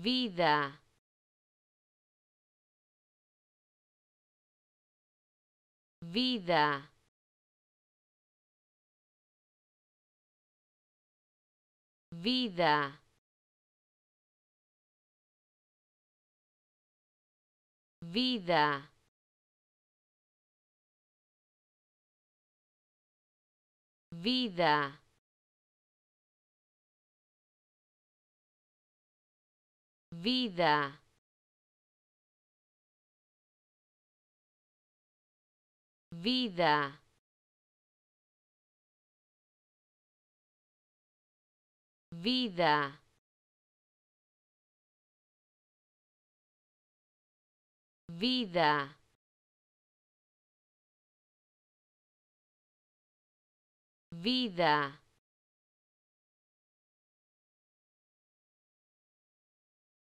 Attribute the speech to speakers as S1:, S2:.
S1: vida vida vida vida vida vida vida vida vida vida